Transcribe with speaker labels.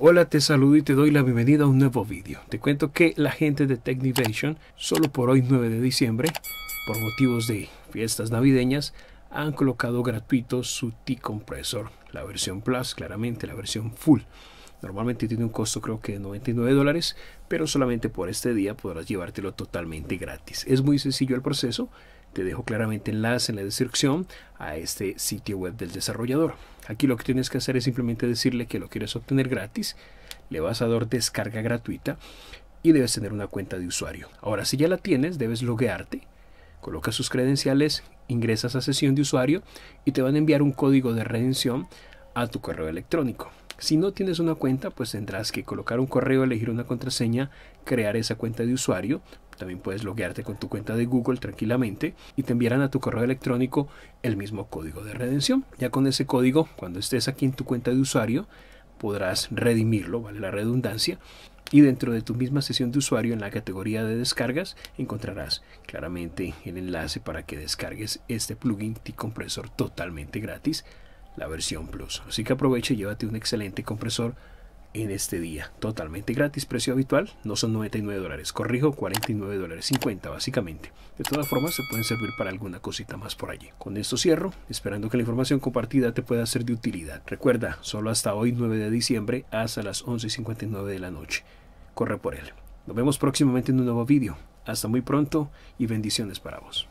Speaker 1: Hola, te saludo y te doy la bienvenida a un nuevo vídeo. Te cuento que la gente de Technivation, solo por hoy 9 de diciembre, por motivos de fiestas navideñas, han colocado gratuito su T-Compressor, la versión Plus, claramente la versión Full. Normalmente tiene un costo creo que de 99 dólares, pero solamente por este día podrás llevártelo totalmente gratis. Es muy sencillo el proceso, te dejo claramente enlace en la descripción a este sitio web del desarrollador. Aquí lo que tienes que hacer es simplemente decirle que lo quieres obtener gratis, le vas a dar descarga gratuita y debes tener una cuenta de usuario. Ahora, si ya la tienes, debes loguearte, colocas sus credenciales, ingresas a sesión de usuario y te van a enviar un código de redención a tu correo electrónico. Si no tienes una cuenta, pues tendrás que colocar un correo, elegir una contraseña, crear esa cuenta de usuario, también puedes loguearte con tu cuenta de Google tranquilamente y te enviarán a tu correo electrónico el mismo código de redención. Ya con ese código, cuando estés aquí en tu cuenta de usuario, podrás redimirlo, vale la redundancia, y dentro de tu misma sesión de usuario en la categoría de descargas encontrarás claramente el enlace para que descargues este plugin t compresor totalmente gratis, la versión Plus. Así que aprovecha y llévate un excelente compresor en este día. Totalmente gratis, precio habitual, no son 99 dólares, corrijo, 49 dólares 50 básicamente. De todas formas, se pueden servir para alguna cosita más por allí. Con esto cierro, esperando que la información compartida te pueda ser de utilidad. Recuerda, solo hasta hoy 9 de diciembre, hasta las 11.59 de la noche. Corre por él. Nos vemos próximamente en un nuevo vídeo. Hasta muy pronto y bendiciones para vos.